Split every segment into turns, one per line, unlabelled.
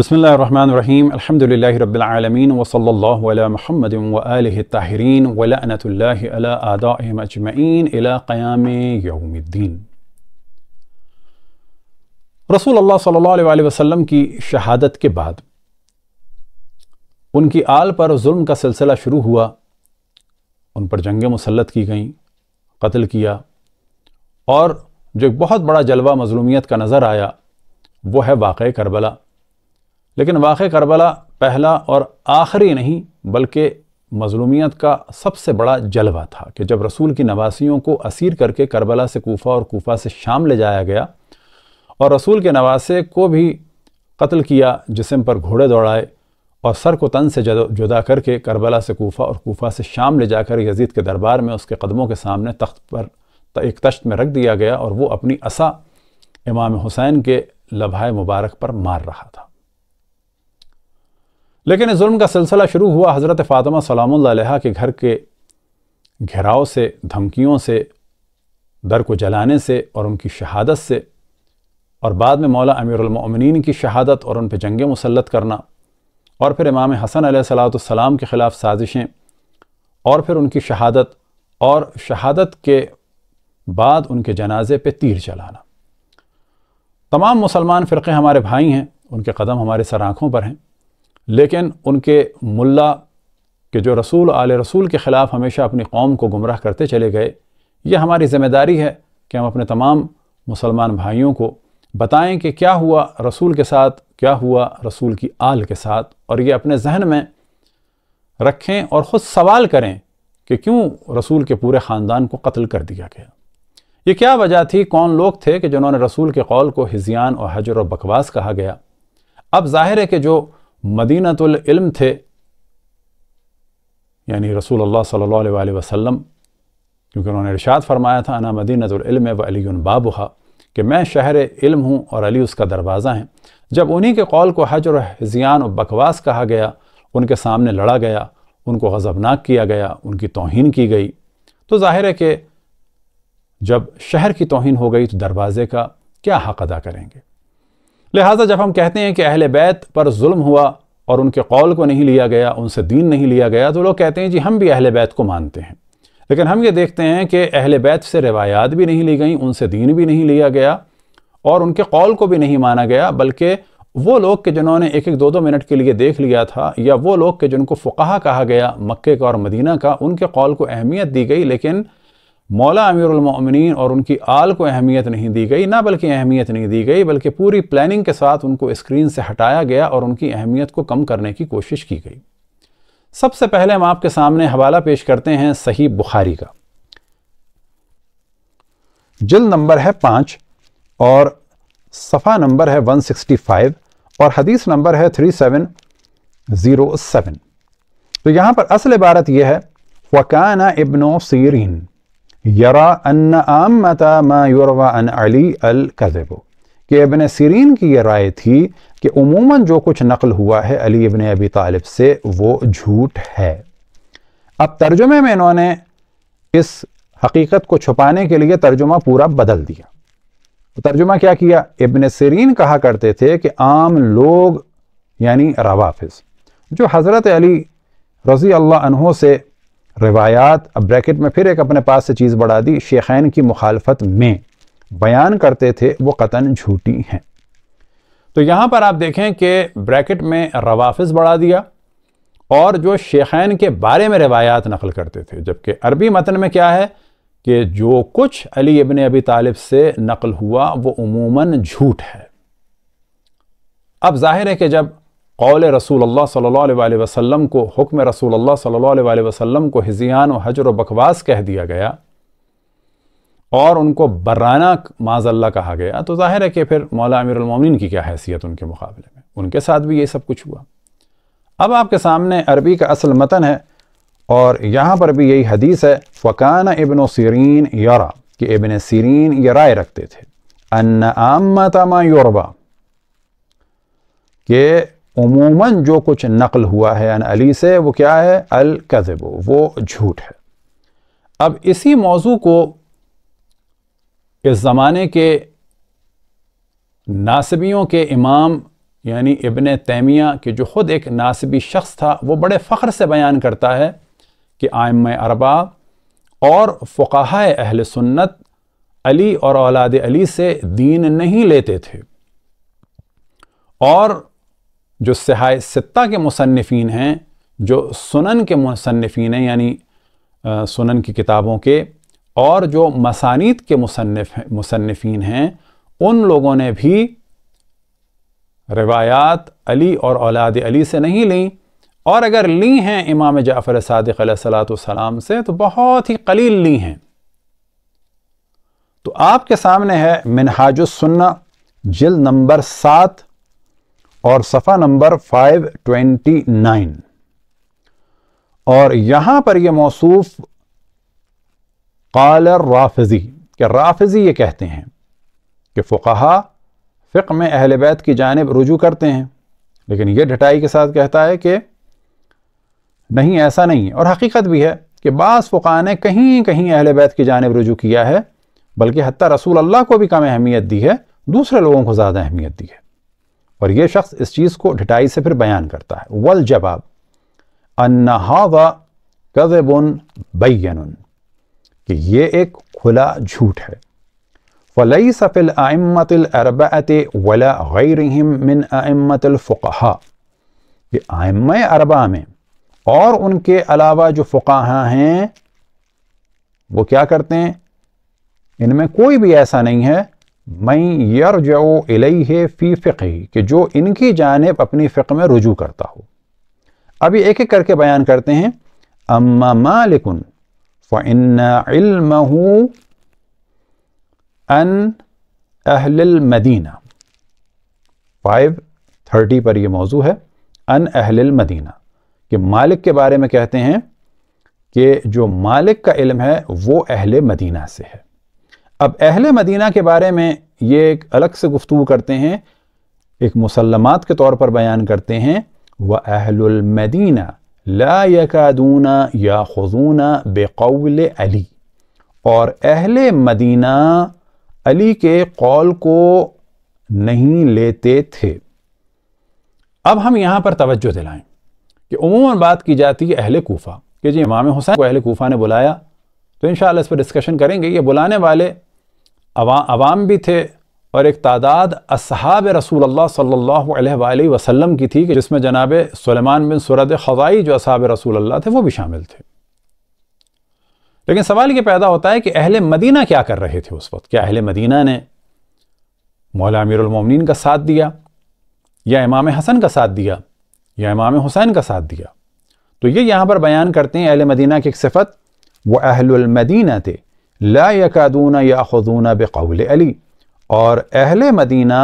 بسم الله الرحمن الرحيم الحمد لله رب العالمين وصلى الله على محمد وآله الطاهرين ولعنة الله على أعدائهم أجمعين إلى قيام يوم الدين रसूल الله सल्लल्लाहु وسلم کی شهادت کے بعد ان کی آل پر ظلم کا سلسلہ شروع ہوا ان پر जंगें مسلط کی گئیں قتل کیا اور جو ایک بہت بڑا جلوہ مظلومیت کا نظر آیا وہ ہے واقع کربلا لیکن واقع کربلا پہلا اور آخری نہیں بلکہ مظلومیت کا سب سے بڑا جلوہ تھا کہ جب رسول کی نواسیوں کو اسیر کر کے کربلا سے کوفہ اور کوفہ سے شام لے جایا گیا اور رسول کے نواسے کو بھی قتل کیا جسم پر گھوڑے دوڑائے اور سر کو تن سے جدا کر کے کربلا سے کوفہ اور کوفہ سے شام لے جا کر یزید کے دربار میں اس کے قدموں کے سامنے تخت پر ایک تشت میں رکھ دیا گیا اور وہ اپنی اسا امام حسین کے لبھائے مبارک پر مار رہا تھا لیکن اس ظلم کا سلسلہ شروع ہوا حضرت فاطمہ سلام اللہ علیہ کے گھر کے گھراؤ سے دھمکیوں سے در کو جلانے سے اور ان کی شہادت سے اور بعد میں مولا امیر المؤمنین کی شہادت اور ان پہ جنگ مسلط کرنا اور پھر امام حسن علیہ السلام کے خلاف سازشیں اور پھر ان کی شہادت اور شہادت کے بعد ان کے جنازے پہ تیر چلانا تمام مسلمان فرقے ہمارے بھائی ہیں ان کے قدم ہمارے سر آنکھوں پر ہیں لیکن ان کے ملا کہ جو رسول آل رسول کے خلاف ہمیشہ اپنی قوم کو گمراہ کرتے چلے گئے یہ ہماری ذمہ داری ہے کہ ہم اپنے تمام مسلمان بھائیوں کو بتائیں کہ کیا ہوا رسول کے ساتھ کیا ہوا رسول کی آل کے ساتھ اور یہ اپنے ذہن میں رکھیں اور خود سوال کریں کہ کیوں رسول کے پورے خاندان کو قتل کر دیا گیا یہ کیا وجہ تھی کون لوگ تھے کہ جنہوں نے رسول کے قول کو ہزیان اور حجر و بکواس کہا گیا اب ظاہر ہے کہ جو مدینہ العلم تھے یعنی رسول اللہ صلی اللہ علیہ وآلہ وسلم کیونکہ انہوں نے ارشاد فرمایا تھا انا مدینہ العلم و علی بابہ کہ میں شہر علم ہوں اور علی اس کا دروازہ ہیں جب انہی کے قول کو حجر و حضیان و بکواس کہا گیا ان کے سامنے لڑا گیا ان کو غضبناک کیا گیا ان کی توہین کی گئی تو ظاہر ہے کہ جب شہر کی توہین ہو گئی تو دروازے کا کیا حق ادا کریں گے لہٰذا جب ہم کہتے ہیں کہ اہل بیت پر ظلم ہوا اور ان کے قول کو نہیں لیا گیا ان سے دین نہیں لیا گیا تو لوگ کہتے ہیں جی ہم بھی اہل بیت کو مانتے ہیں لیکن ہم یہ دیکھتے ہیں کہ اہل بیت سے روایات بھی نہیں لی گئیں ان سے دین بھی نہیں لیا گیا اور ان کے قول کو بھی نہیں مانا گیا بلکہ وہ لوگ کہ جنہوں نے ایک ایک دو دو منٹ کے لیے دیکھ لیا تھا یا وہ لوگ کہ جن کو فقہ کہا گیا مکے کا اور مدینہ کا ان کے قول کو اہمیت دی گئی لیکن مولا امیر المؤمنین اور ان کی آل کو اہمیت نہیں دی گئی نہ بلکہ اہمیت نہیں دی گئی بلکہ پوری پلاننگ کے ساتھ ان کو اسکرین سے ہٹایا گیا اور ان کی اہمیت کو کم کرنے کی کوشش کی گئی سب سے پہلے ہم آپ کے سامنے حوالہ پیش کرتے ہیں صحیح بخاری کا جلد نمبر ہے پانچ اور صفحہ نمبر ہے ون سکسٹی فائیو اور حدیث نمبر ہے تھری سیون زیرو سیون تو یہاں پر اصل عبارت یہ ہے وَكَانَ ابن سِيرِينَ یرا ان عام یوروا ان علی القذب کہ ابن سیرین کی یہ رائے تھی کہ عموماً جو کچھ نقل ہوا ہے علی ابن ابی طالب سے وہ جھوٹ ہے اب ترجمے میں انہوں نے اس حقیقت کو چھپانے کے لیے ترجمہ پورا بدل دیا ترجمہ کیا کیا ابن سیرین کہا کرتے تھے کہ عام لوگ یعنی روافظ جو حضرت علی رضی اللہ عنہ سے روایات اب بریکٹ میں پھر ایک اپنے پاس سے چیز بڑھا دی شیخین کی مخالفت میں بیان کرتے تھے وہ قطن جھوٹی ہیں تو یہاں پر آپ دیکھیں کہ بریکٹ میں روافظ بڑھا دیا اور جو شیخین کے بارے میں روایات نقل کرتے تھے جبکہ عربی متن میں کیا ہے کہ جو کچھ علی ابن ابی طالب سے نقل ہوا وہ عموماً جھوٹ ہے اب ظاہر ہے کہ جب قول رسول اللہ صلی اللہ علیہ وسلم کو حکم رسول اللہ صلی اللہ علیہ وسلم کو ہزیان و حجر و بکواس کہہ دیا گیا اور ان کو برانہ معاذ اللہ کہا گیا تو ظاہر ہے کہ پھر مولا امیر المومنین کی کیا حیثیت ان کے مقابلے میں ان کے ساتھ بھی یہ سب کچھ ہوا اب آپ کے سامنے عربی کا اصل متن ہے اور یہاں پر بھی یہی حدیث ہے فقان ابن و سیرین یورا کہ ابن سیرین یہ رائے رکھتے تھے آمَّتَ مَا یوربا کہ عموماً جو کچھ نقل ہوا ہے ان علی سے وہ کیا ہے الکذب وہ جھوٹ ہے اب اسی موضوع کو اس زمانے کے ناصبیوں کے امام یعنی ابن تیمیہ کے جو خود ایک ناصبی شخص تھا وہ بڑے فخر سے بیان کرتا ہے کہ آئم اربا اور فقاہ اہل سنت علی اور اولاد علی سے دین نہیں لیتے تھے اور جو سہائے ستہ کے مصنفین ہیں جو سنن کے مصنفین ہیں یعنی سنن کی کتابوں کے اور جو مسانیت کے مصنف مصنفین ہیں ان لوگوں نے بھی روایات علی اور اولاد علی سے نہیں لیں اور اگر لیں ہیں امام جعفر صادق علیہ السلام سے تو بہت ہی قلیل لی ہیں تو آپ کے سامنے ہے منحاج السنہ جلد نمبر سات اور صفحہ نمبر 529 اور یہاں پر یہ موصوف قال الرافضی کہ رافضی یہ کہتے ہیں کہ فقہ میں اہل بیت کی جانب رجوع کرتے ہیں لیکن یہ ڈھٹائی کے ساتھ کہتا ہے کہ نہیں ایسا نہیں اور حقیقت بھی ہے کہ بعض فقہ نے کہیں کہیں اہل بیت کی جانب رجوع کیا ہے بلکہ حتی رسول اللہ کو بھی کم اہمیت دی ہے دوسرے لوگوں کو زیادہ اہمیت دی ہے اور یہ شخص اس چیز کو ڈھٹائی سے پھر بیان کرتا ہے والجباب انہاوہ قذبن بین کہ یہ ایک کھلا جھوٹ ہے فَلَيْسَ فِي الْأَعِمَّةِ الْأَرْبَعَةِ وَلَا غَيْرِهِمْ مِنْ أَعِمَّةِ الْفُقَحَا کہ آئمہ اربعہ میں اور ان کے علاوہ جو فقہا ہیں وہ کیا کرتے ہیں ان میں کوئی بھی ایسا نہیں ہے میں یرو الیہ فی فقہی کہ جو ان کی جانب اپنی فقہ میں رجوع کرتا ہو ابھی ایک ایک کر کے بیان کرتے ہیں اما مالکن فن عِلْمَهُ ان مدینہ فائیو 530 پر یہ موضوع ہے ان اہل المدینہ کہ مالک کے بارے میں کہتے ہیں کہ جو مالک کا علم ہے وہ اہل مدینہ سے ہے اب اہل مدینہ کے بارے میں یہ ایک الگ سے گفتگو کرتے ہیں ایک مسلمات کے طور پر بیان کرتے ہیں وہ اہل المدینہ لا یکادونہ یا خزونہ بے علی اور اہل مدینہ علی کے قول کو نہیں لیتے تھے اب ہم یہاں پر توجہ دلائیں کہ عموماً بات کی جاتی ہے اہل کوفہ کہ جی امام حسین کو اہل کوفہ نے بلایا تو انشاءاللہ اس پر ڈسکشن کریں گے یہ بلانے والے عوام بھی تھے اور ایک تعداد اصحاب رسول اللہ صلی اللہ علیہ وآلہ وسلم کی تھی کہ جس میں جناب سلیمان بن سرد خضائی جو اصحاب رسول اللہ تھے وہ بھی شامل تھے لیکن سوال یہ پیدا ہوتا ہے کہ اہل مدینہ کیا کر رہے تھے اس وقت کیا اہل مدینہ نے مولا امیر المومنین کا ساتھ دیا یا امام حسن کا ساتھ دیا یا امام حسین کا ساتھ دیا تو یہ یہاں پر بیان کرتے ہیں اہل مدینہ کی ایک صفت وہ اہل المدینہ تھے لا یکادون یا خزونہ بقول علی اور اہل مدینہ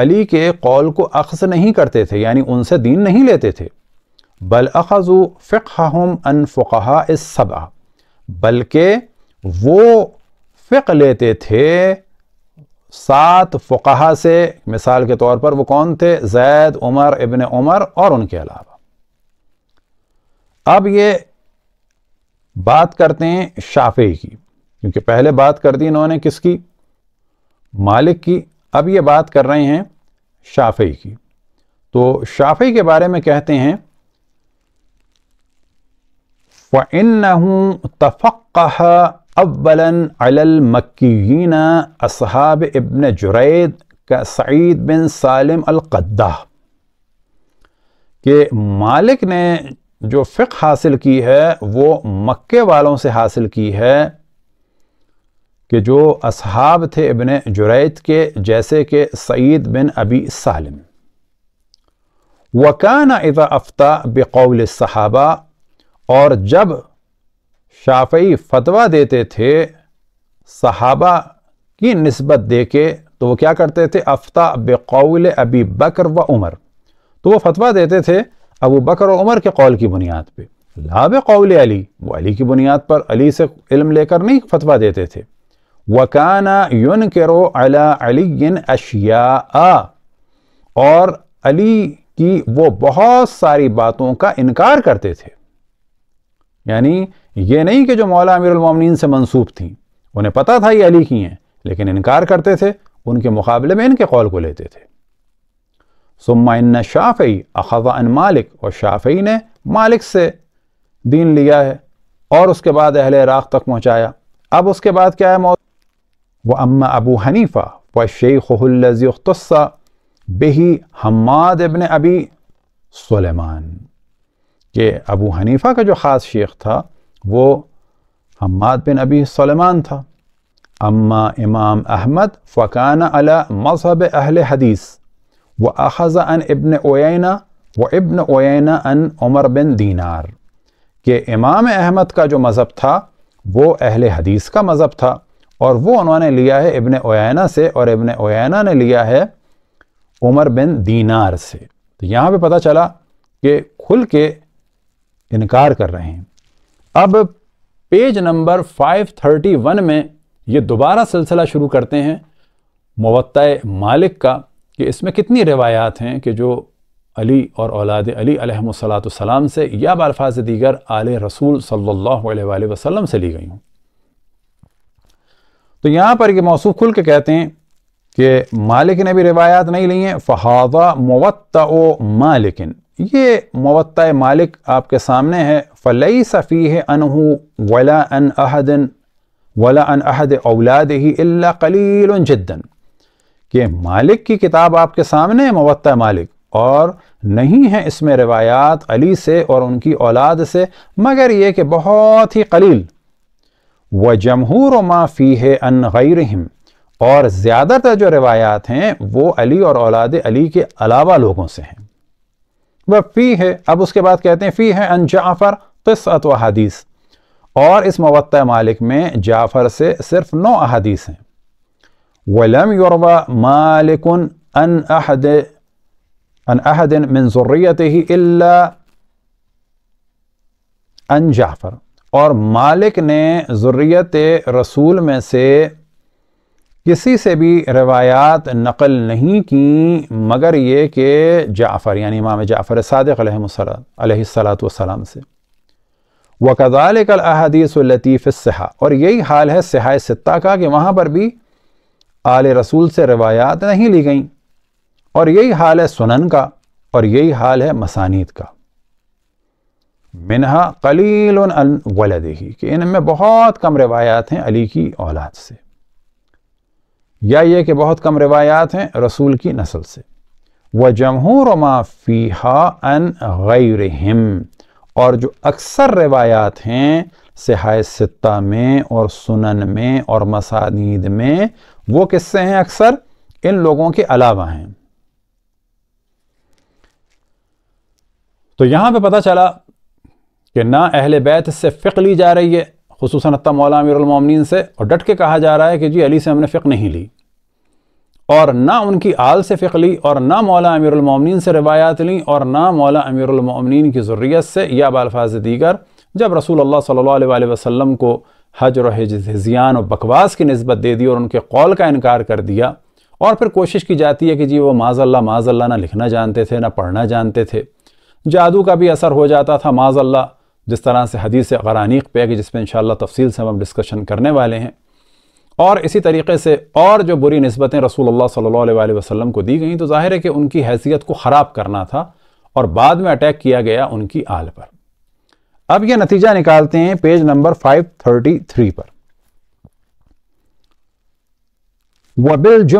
علی کے قول کو اخذ نہیں کرتے تھے یعنی ان سے دین نہیں لیتے تھے بل اخذ فقہم ان فقہ اس بلکہ وہ فق لیتے تھے سات فقہ سے مثال کے طور پر وہ کون تھے زید عمر ابن عمر اور ان کے علاوہ اب یہ بات کرتے ہیں شافعی کی کیونکہ پہلے بات کر دی انہوں نے کس کی مالک کی اب یہ بات کر رہے ہیں شافعی کی تو شافعی کے بارے میں کہتے ہیں فَإِنَّهُ تَفَقَّهَ أَوَّلًا عَلَى الْمَكِّيِّينَ أَصْحَابِ ابن جريد سعید بن سالم القدہ کہ مالک نے جو فقہ حاصل کی ہے وہ مکہ والوں سے حاصل کی ہے کہ جو اصحاب تھے ابن جریت کے جیسے کہ سعید بن ابی سالم وَكَانَ اِذَا اَفْتَى بقول صحابہ اور جب شافعی فتوہ دیتے تھے صحابہ کی نسبت دے کے تو وہ کیا کرتے تھے اَفْتَى بِقَوْلِ ابی بکر و عمر تو وہ فتوہ دیتے تھے ابو بکر و عمر کے قول کی بنیاد پہ لا بِقَوْلِ علی وہ علی کی بنیاد پر علی سے علم لے کر نہیں فتوہ دیتے تھے وکانا یون کرو الا علی اشیا اور علی کی وہ بہت ساری باتوں کا انکار کرتے تھے یعنی یہ نہیں کہ جو مولا امیر المومنین سے منسوب تھیں انہیں پتہ تھا یہ علی کی ہیں لیکن انکار کرتے تھے ان کے مقابلے میں ان کے قول کو لیتے تھے سما شافعی ان مالک اور شافعی نے مالک سے دین لیا ہے اور اس کے بعد اہل عراق تک پہنچایا اب اس کے بعد کیا ہے موضوع وأما أبو حنيفة وشيخه الذي اختص به حماد بن أبي سليمان کہ ابو حنيفة کا جو خاص شیخ تھا وہ حماد بن أبي سليمان تھا اما امام احمد فكان على مذهب اہل حدیث واخذ عن ابن اوینا وابن اوینا عن عمر بن دينار کہ امام احمد کا جو مذہب تھا وہ اہل حدیث کا مذہب تھا اور وہ انہوں نے لیا ہے ابن اوینا سے اور ابن اوینا نے لیا ہے عمر بن دینار سے تو یہاں پہ پتہ چلا کہ کھل کے انکار کر رہے ہیں اب پیج نمبر 531 میں یہ دوبارہ سلسلہ شروع کرتے ہیں موتع مالک کا کہ اس میں کتنی روایات ہیں کہ جو علی اور اولاد علی علیہ السلام سے یا بالفاظ دیگر آل رسول صلی اللہ علیہ وآلہ وسلم سے لی گئی ہوں تو یہاں پر یہ موصوف کھل کے کہتے ہیں کہ مالک نے بھی روایات نہیں لی ہیں فہادہ موۃَ مالکن یہ موت مالک آپ کے سامنے ہے فلئی صفی انہو ولا ان ولا ان احد اولاد ہی اللہ کلیل جدن کہ مالک کی کتاب آپ کے سامنے ہے موتِ مالک اور نہیں ہے اس میں روایات علی سے اور ان کی اولاد سے مگر یہ کہ بہت ہی قلیل वजमहूर मा फ़ी है अन गैरहम और ज़्यादातर जो रिवायात हैं वो अली और औलाद अली के अलावा लोगों से हैं वह फ़ी है अब उसके बाद कहते हैं फ़ी है अन जाफ़र कसत व अहादीस और इस मवत मालिक में जाफ़र से सिर्फ नौ अहादीस हैं वलम यरवा मालिक अन अहद अन अहद मिन ज़ुर्रियत ही अन जाफ़र اور مالک نے ذریت رسول میں سے کسی سے بھی روایات نقل نہیں کی مگر یہ کہ جعفر یعنی امام جعفر صادق علیہ السلام سے وَكَذَلِكَ الْأَحَدِيثُ الْلَتِيفِ السِّحَةِ اور یہی حال ہے سیہائے ستہ کا کہ وہاں پر بھی آل رسول سے روایات نہیں لی گئیں اور یہی حال ہے سنن کا اور یہی حال ہے مسانیت کا منہا کہ ان میں بہت کم روایات ہیں علی کی اولاد سے یا یہ کہ بہت کم روایات ہیں رسول کی نسل سے وَجَمْهُورُ مَا فِيهَا أَنْ غَيْرِهِمْ اور جو اکثر روایات ہیں سہای ستہ میں اور سنن میں اور مسانید میں وہ کس سے ہیں اکثر ان لوگوں کے علاوہ ہیں تو یہاں پہ پتا چلا کہ نہ اہل بیت اس سے فقہ لی جا رہی ہے خصوصاً مولا امیر المومنین سے اور ڈٹ کے کہا جا رہا ہے کہ جی علی سے ہم نے فقہ نہیں لی اور نہ ان کی آل سے فقہ لی اور نہ مولا امیر المومنین سے روایات لیں اور نہ مولا امیر المومنین کی ذریت سے یا بالفاظ دیگر جب رسول اللہ صلی اللہ علیہ وسلم کو حجر و حجزیان و بکواس کی نسبت دے دی اور ان کے قول کا انکار کر دیا اور پھر کوشش کی جاتی ہے کہ جی وہ ماض اللہ ماض اللہ نہ لکھنا جانتے تھے نہ پڑھنا جانتے تھے جادو کا بھی اثر ہو جاتا تھا ماض اللہ جس طرح سے حدیث غرانیق پہ گئی جس پہ انشاءاللہ تفصیل سے ہم ڈسکشن کرنے والے ہیں اور اسی طریقے سے اور جو بری نسبتیں رسول اللہ صلی اللہ علیہ وسلم کو دی گئیں تو ظاہر ہے کہ ان کی حیثیت کو خراب کرنا تھا اور بعد میں اٹیک کیا گیا ان کی آل پر اب یہ نتیجہ نکالتے ہیں پیج نمبر 533 پر وہ بال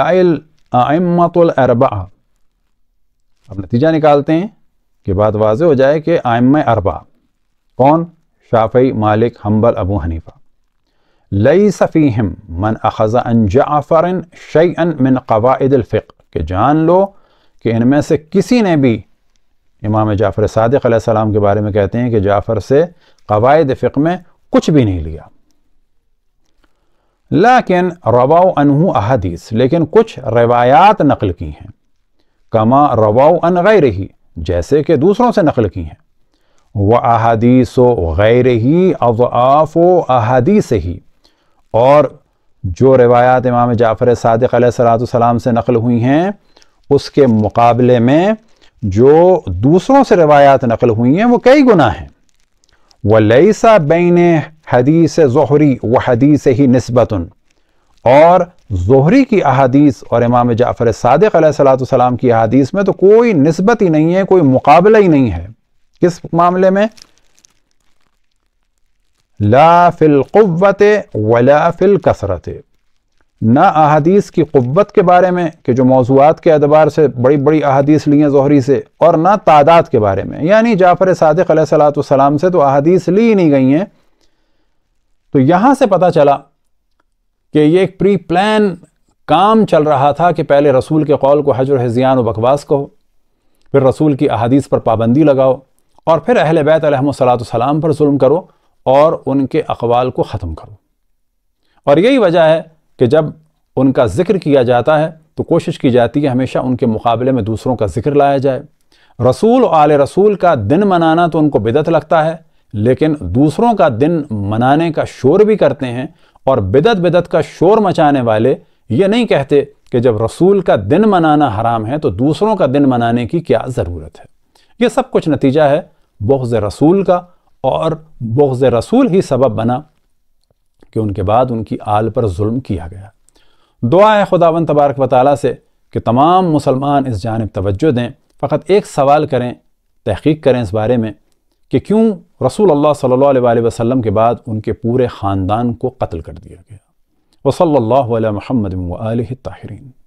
الْأَعِمَّةُ لیتے اب نتیجہ نکالتے ہیں بات واضح ہو جائے کہ آئم اربا کون شافعی مالک ہمبل ابو حنیفہ لئی صفی من اخذ ان جعفر شیئن من قواعد الفقہ کہ جان لو کہ ان میں سے کسی نے بھی امام جعفر صادق علیہ السلام کے بارے میں کہتے ہیں کہ جعفر سے قواعد فقہ میں کچھ بھی نہیں لیا لیکن رواؤ انہو احادیث لیکن کچھ روایات نقل کی ہیں کما رباؤ ان ہی جیسے کہ دوسروں سے نقل کی ہیں وہ احادیث و غیر ہی و احادیث ہی اور جو روایات امام جعفر صادق علیہ السلام والسلام سے نقل ہوئی ہیں اس کے مقابلے میں جو دوسروں سے روایات نقل ہوئی ہیں وہ کئی گناہ ہیں وہ لئیسا بین حدیث ظہری نِسْبَتٌ حدیث ہی نسبتاً اور زہری کی احادیث اور امام جعفر صادق علیہ السلام کی احادیث میں تو کوئی نسبت ہی نہیں ہے کوئی مقابلہ ہی نہیں ہے کس معاملے میں لا فی القوت ولا فی القسرت نہ احادیث کی قوت کے بارے میں کہ جو موضوعات کے اعتبار سے بڑی بڑی احادیث لی ہیں زہری سے اور نہ تعداد کے بارے میں یعنی جعفر صادق علیہ السلام سے تو احادیث لی ہی نہیں گئی ہیں تو یہاں سے پتہ چلا کہ یہ ایک پری پلان کام چل رہا تھا کہ پہلے رسول کے قول کو حجر حضیان و بکواس کہو پھر رسول کی احادیث پر پابندی لگاؤ اور پھر اہل بیت علیہ السلام پر ظلم کرو اور ان کے اقوال کو ختم کرو اور یہی وجہ ہے کہ جب ان کا ذکر کیا جاتا ہے تو کوشش کی جاتی ہے ہمیشہ ان کے مقابلے میں دوسروں کا ذکر لایا جائے رسول و آل رسول کا دن منانا تو ان کو بدت لگتا ہے لیکن دوسروں کا دن منانے کا شور بھی کرتے ہیں اور بدت بدت کا شور مچانے والے یہ نہیں کہتے کہ جب رسول کا دن منانا حرام ہے تو دوسروں کا دن منانے کی کیا ضرورت ہے یہ سب کچھ نتیجہ ہے بغض رسول کا اور بغض رسول ہی سبب بنا کہ ان کے بعد ان کی آل پر ظلم کیا گیا دعا ہے خداون تبارک و تعالیٰ سے کہ تمام مسلمان اس جانب توجہ دیں فقط ایک سوال کریں تحقیق کریں اس بارے میں کہ کیوں رسول اللہ صلی اللہ علیہ وسلم کے بعد ان کے پورے خاندان کو قتل کر دیا گیا رسّی اللہ علیہ محمد مل تاہرین